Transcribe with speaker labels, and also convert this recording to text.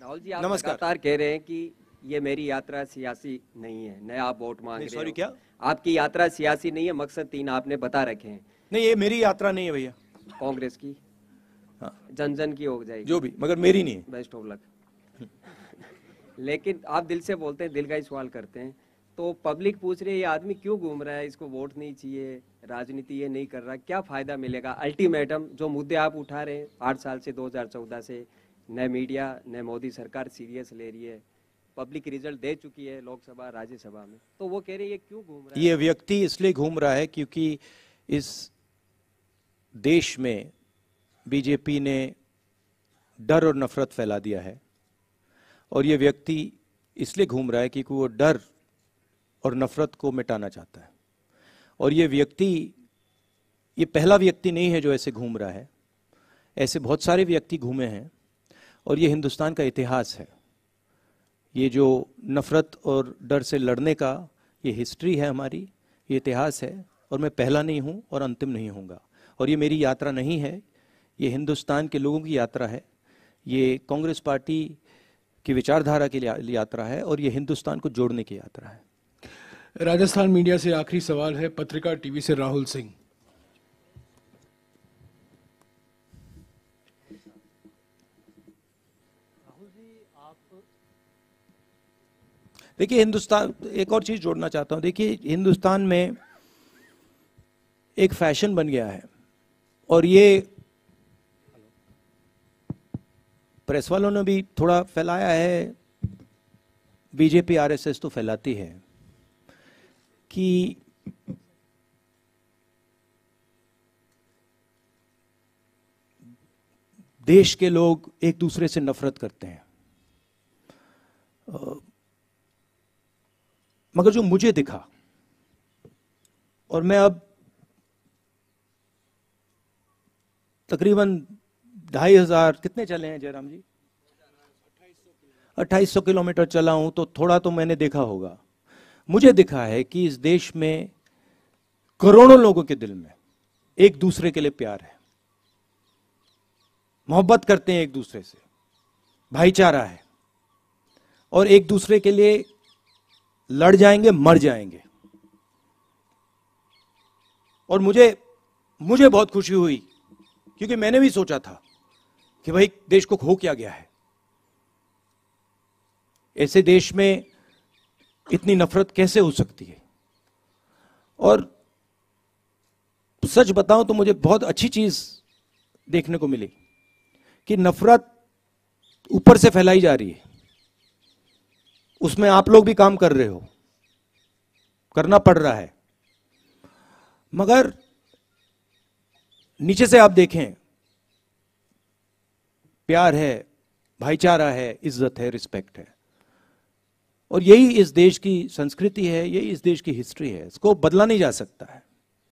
Speaker 1: राहुल जी आप लगातार कह रहे हैं कि ये मेरी यात्रा सियासी नहीं है नया वोट मांग रहे सॉरी क्या आपकी यात्रा सियासी नहीं है मकसद तीन आपने बता रखे हैं नहीं ये मेरी यात्रा नहीं है भैया कांग्रेस की हाँ। जन जन की हो जाएगी जो भी मगर मेरी नहीं है बेस्ट ऑफ लक लेकिन आप दिल से बोलते हैं दिल का ही सवाल करते हैं तो पब्लिक पूछ रही है ये आदमी क्यों घूम रहा है इसको वोट नहीं चाहिए राजनीति ये नहीं कर रहा क्या फायदा मिलेगा अल्टीमेटम जो मुद्दे आप उठा रहे हैं आठ साल से 2014 से न मीडिया न मोदी सरकार सीरियस ले रही है पब्लिक रिजल्ट दे चुकी है लोकसभा राज्यसभा में तो वो कह रही है क्यों घूम रहा है ये
Speaker 2: व्यक्ति इसलिए घूम रहा है क्योंकि इस देश में बीजेपी ने डर और नफरत फैला दिया है और ये व्यक्ति इसलिए घूम रहा है क्योंकि वो डर और नफरत को मिटाना चाहता है और ये व्यक्ति ये पहला व्यक्ति नहीं है जो ऐसे घूम रहा है ऐसे बहुत सारे व्यक्ति घूमे हैं और ये हिंदुस्तान का इतिहास है ये जो नफ़रत और डर से लड़ने का ये हिस्ट्री है हमारी ये इतिहास है और मैं पहला नहीं हूँ और अंतिम नहीं होऊंगा और ये मेरी यात्रा नहीं है ये हिंदुस्तान के लोगों की यात्रा है ये कांग्रेस पार्टी की विचारधारा की यात्रा है और ये हिंदुस्तान को जोड़ने की यात्रा है राजस्थान मीडिया से आखिरी सवाल है पत्रिका टीवी से राहुल सिंह देखिए हिंदुस्तान एक और चीज़ जोड़ना चाहता हूं देखिए हिंदुस्तान में एक फैशन बन गया है और ये प्रेस वालों ने भी थोड़ा फैलाया है बीजेपी आरएसएस तो फैलाती है कि देश के लोग एक दूसरे से नफरत करते हैं मगर जो मुझे दिखा और मैं अब तकरीबन ढाई हजार कितने चले हैं जयराम जी अट्ठाईस सौ किलोमीटर चला हूं तो थोड़ा तो मैंने देखा होगा मुझे दिखा है कि इस देश में करोड़ों लोगों के दिल में एक दूसरे के लिए प्यार है मोहब्बत करते हैं एक दूसरे से भाईचारा है और एक दूसरे के लिए लड़ जाएंगे मर जाएंगे और मुझे मुझे बहुत खुशी हुई क्योंकि मैंने भी सोचा था कि भाई देश को खो क्या गया है ऐसे देश में इतनी नफरत कैसे हो सकती है और सच बताऊं तो मुझे बहुत अच्छी चीज देखने को मिली कि नफरत ऊपर से फैलाई जा रही है उसमें आप लोग भी काम कर रहे हो करना पड़ रहा है मगर नीचे से आप देखें प्यार है भाईचारा है इज्जत है रिस्पेक्ट है और यही इस देश की संस्कृति है यही इस देश की हिस्ट्री है इसको बदला नहीं जा सकता है